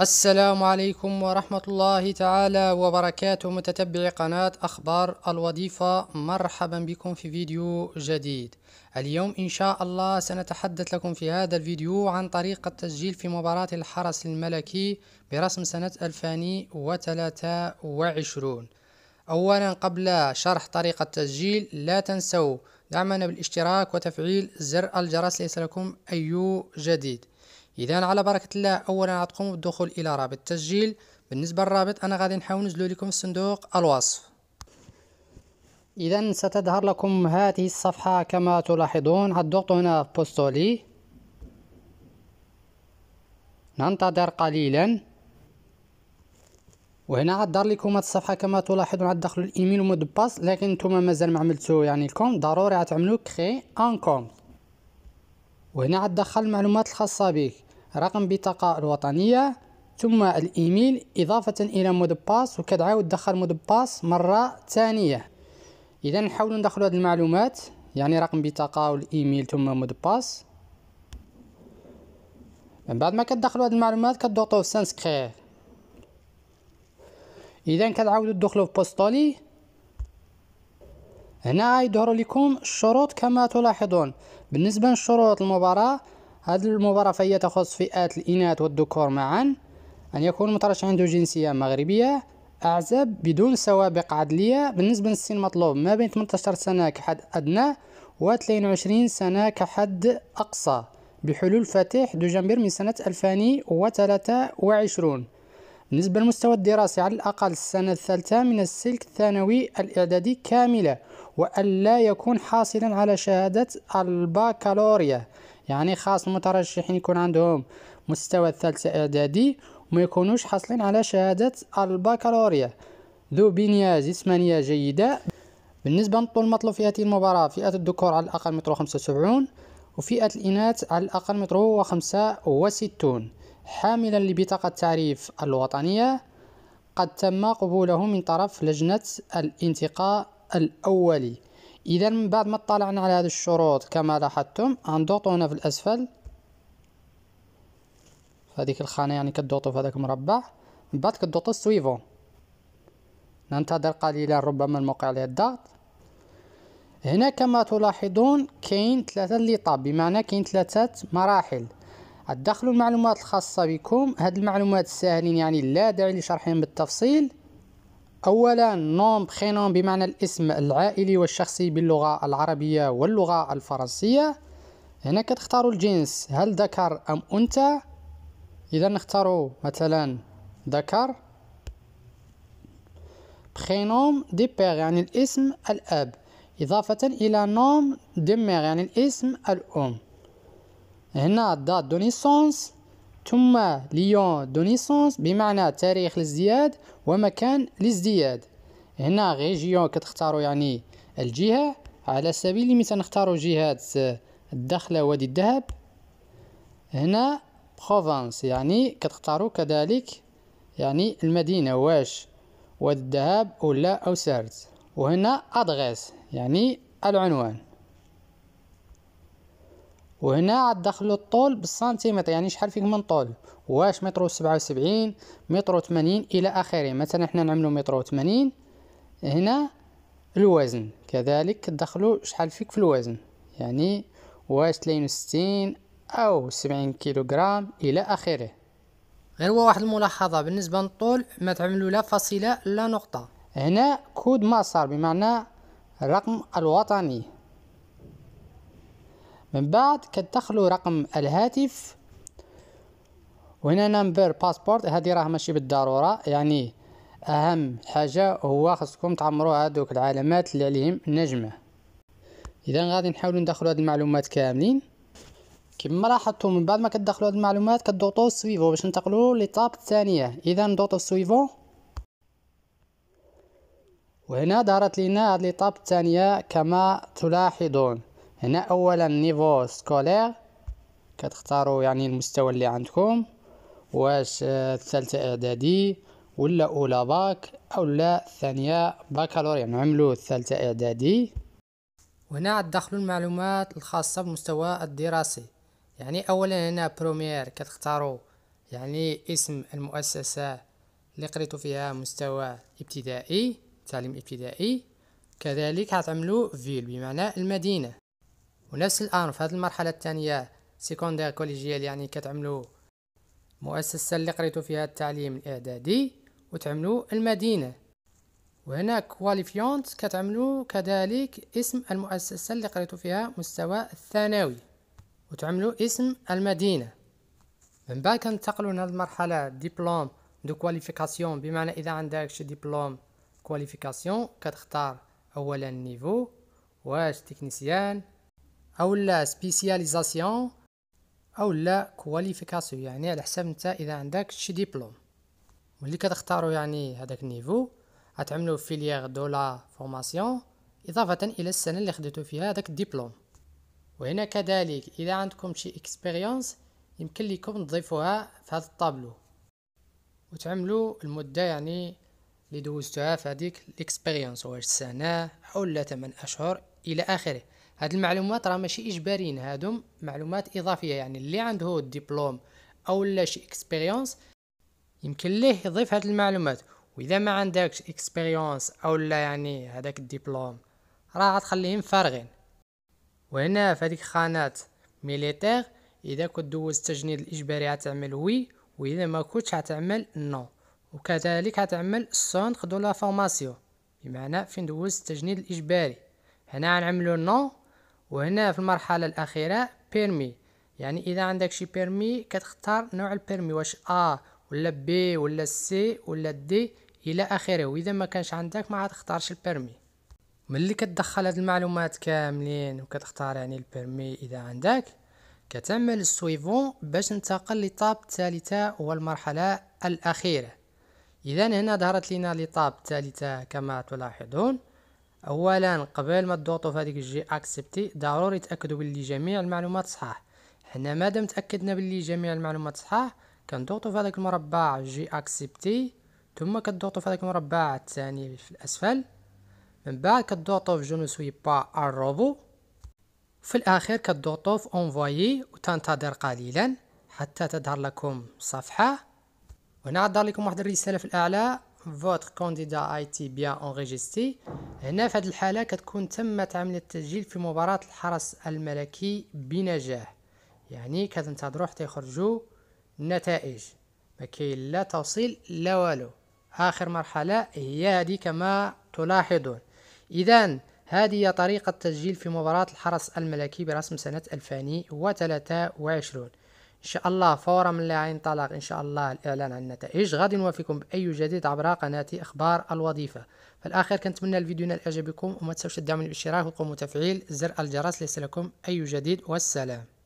السلام عليكم ورحمة الله تعالى وبركاته متتبعي قناة أخبار الوظيفة مرحبا بكم في فيديو جديد اليوم إن شاء الله سنتحدث لكم في هذا الفيديو عن طريقة التسجيل في مباراة الحرس الملكي برسم سنة 2023 أولا قبل شرح طريقة التسجيل لا تنسوا دعمنا بالاشتراك وتفعيل زر الجرس ليس لكم أي جديد اذا على بركه الله اولا غتقوموا بالدخول الى رابط التسجيل بالنسبه للرابط انا غادي نحاول نزلو لكم في صندوق الوصف اذا ستظهر لكم هذه الصفحه كما تلاحظون غتضغطوا هنا بوستولي ننتظر قليلا وهنا عدر لكم هاد الصفحه كما تلاحظون عاد دخلوا الايميل ومود باس لكن نتوما مازال ما عملتو يعني الكوم ضروري غتعملوا كري ان كوم وهنا عاد دخل المعلومات الخاصه بك رقم بطاقة الوطنية ثم الإيميل إضافة إلى مود باس وكتعاود تدخل مود باس مرة ثانية إذا نحاول ندخل هذه المعلومات يعني رقم بطاقة والإيميل ثم مود باس من بعد ما كتدخلوا هذه المعلومات كتضغطوا سانسكرير اذا كتعاودوا تدخلوا في بوستولي هنا غيظهروا لكم الشروط كما تلاحظون بالنسبه للشروط المباراه هذه المباراة فهي تخص فئات الإناث والذكور معا أن يكون مترشح عنده جنسية مغربية أعزب بدون سوابق عدلية بالنسبة للسن المطلوب ما بين 18 سنة كحد أدنى و 22 سنة كحد أقصى بحلول فاتح دجنبر من سنة 2023 بالنسبة للمستوى الدراسي على الأقل السنة الثالثة من السلك الثانوي الإعدادي كاملة وألا يكون حاصلا على شهادة الباكالوريا يعني خاص المترشحين يكون عندهم مستوى الثالثة إعدادي وما يكونوش حاصلين على شهادة البكالوريا ذو بنية جسمانية جيدة بالنسبة للطول المطلوب في هذه المباراة فئة الذكور على الأقل متر 75 وسبعون وفئة الإناث على الأقل متر 65 وستون حاملا لبطاقة التعريف الوطنية قد تم قبوله من طرف لجنة الانتقاء الأولي إذا من بعد ما اطلعنا على هذه الشروط كما لاحظتم غنضغطو هنا في الأسفل في هذيك الخانة يعني كضغطو في هذاك المربع من بعد كضغطو سويفو ننتظر قليلا ربما الموقع عليه الضغط هنا كما تلاحظون كاين ثلاثة طاب بمعنى كاين ثلاثة مراحل تدخلوا المعلومات الخاصة بكم هاد المعلومات الساهلين يعني لا داعي لشرحهم بالتفصيل أولا نوم بخينوم بمعنى الاسم العائلي والشخصي باللغة العربية واللغة الفرنسية هنا كتختاروا الجنس هل ذكر أم أنثى إذا نختاروا مثلا ذكر بخينوم دي بير يعني الاسم الأب إضافة إلى نوم دي مير يعني الاسم الأم هنا دات دو نيسونس ثم ليون دو نيسونس بمعنى تاريخ الازدياد ومكان الازدياد هنا ريجيون كتختاروا يعني الجهة على سبيل المثال نختاروا جهة الدخلة وادي الذهب هنا بروفانس يعني كتختاروا كذلك يعني المدينة واش وادي الذهب ولا أوسارت وهنا أدغيس يعني العنوان وهنا عاد دخلوا الطول بالسنتيمتر يعني شحال فيك من طول واش متر وسبعة وسبعين متر وثمانين الى اخره مثلا حنا نعملو متر وثمانين هنا الوزن كذلك دخلوا شحال فيك في الوزن يعني واش تلين وستين او سبعين كيلوغرام الى اخره غير هو واحد الملاحظة بالنسبة للطول ما تعملوا لا فاصلة لا نقطة هنا كود مسار بمعنى الرقم الوطني من بعد كتدخلوا رقم الهاتف وهنا نمبر باسبورت هذه راه ماشي بالضروره يعني اهم حاجه هو خصكم تعمروا هذوك العلامات اللي عليهم النجمه اذا غادي نحاولوا ندخلوا هذه المعلومات كاملين كما لاحظتوا من بعد ما كتدخلوا هذه المعلومات كتضغطوا سويفو باش ننتقلوا للطاب الثانيه اذا نضغطوا سويفو وهنا ظهرت لنا هذه الطاب الثانيه كما تلاحظون هنا اولا نيفو سكولير كتختاروا يعني المستوى اللي عندكم واش آه، الثالثة اعدادي ولا اولى باك او لا الثانية باكالوريا نعملو الثالثة اعدادي وهنا تدخلوا المعلومات الخاصة بالمستوى الدراسي يعني اولا هنا بروميير كتختاروا يعني اسم المؤسسة اللي قريتو فيها مستوى ابتدائي تعليم ابتدائي كذلك هتعملوا فيل بمعنى المدينة ونفس الان في هذه المرحله الثانيه سيكوندير كوليجيال يعني كتعملوا مؤسسة اللي قريتو فيها التعليم الإعدادي وتعملوا المدينة وهنا كواليفيونت كتعملوا كذلك اسم المؤسسة اللي قريتو فيها مستوى الثانوي وتعملوا اسم المدينة من بعد كنتقلوا لهاد المرحلة ديبلوم دو كواليفيكاسيون بمعنى إذا عندك شي ديبلوم كواليفيكاسيون كتختار أولا النيفو واش تكنيسيان او لا سبيسياليزاسيون او لا كواليفيكاسيون يعني على حساب نتا اذا عندك شي ديبلوم ملي كتختارو يعني هذاك النيفو غتعملو فيليير دو لا فورماسيون اضافه الى السنه اللي خديتو فيها هذاك الدبلوم وهنا كذلك اذا عندكم شي اكسبيريونس يمكن لكم تضيفوها في هذا الطابلو وتعملوا المده يعني اللي دوزتوها في هذيك الاكسبيريونس واش سنه او لا اشهر الى اخره هاد المعلومات راه ماشي اجباريين هادو معلومات اضافيه يعني اللي عنده الدبلوم او لا شي اكسبيريونس يمكن ليه يضيف هاد المعلومات واذا ما عندكش اكسبيريونس او لا يعني هذاك الدبلوم راه غتخليهم فارغين وهنا في هذيك خانات ميليتير اذا كنت دوز التجنيد الاجباري غتعمل وي واذا ما كنتش غتعمل نو وكذلك غتعمل سونتر دو لا فورماسيون بمعنى فين دوز التجنيد الاجباري هنا غنعملو نو وهنا في المرحلة الأخيرة بيرمي يعني إذا عندك شي بيرمي كتختار نوع البيرمي واش أ ولا بي ولا سي ولا دي إلى آخره وإذا ما كانش عندك ما عاد تختارش البيرمي ملي كتدخل هاد المعلومات كاملين وكتختار يعني البيرمي إذا عندك كتعمل السويفون باش ننتقل لطاب الثالثة والمرحله الأخيرة إذا هنا ظهرت لنا لطاب الثالثة كما تلاحظون اولا قبل ما تضغطوا في هذيك الجي اكسبتي ضروري تاكدوا باللي جميع المعلومات صحاح حنا مادام تاكدنا باللي جميع المعلومات صحاح كنضغطوا في هذاك المربع جي اكسبتي ثم كتضغطوا في هذاك المربع الثاني في الاسفل من بعد كتضغطوا في جو نو سوي با الروبو في الاخير كتضغطوا في انفويي وتنتظر قليلا حتى تظهر لكم صفحه عاد لكم واحد الرساله في الاعلى فوتر كونديدا اي تي بيان اونغيجيستي هنا في هذه الحاله كتكون تمت عمليه التسجيل في مباراه الحرس الملكي بنجاح يعني كتنتظروا حتى يخرجوا النتائج ما كاين لا توصيل لا والو اخر مرحله هي هذه كما تلاحظون اذا هذه هي طريقة تسجيل في مباراة الحرس الملكي برسم سنة 2023 ان شاء الله فورا من لا ينطلق ان شاء الله الاعلان عن النتائج غادي نوافيكم باي جديد عبر قناتي اخبار الوظيفه في الاخير كنتمنى الفيديو ينال اعجابكم وما تنساوش تدعموني بالاشتراك وقوموا تفعيل زر الجرس ليصلكم اي جديد والسلام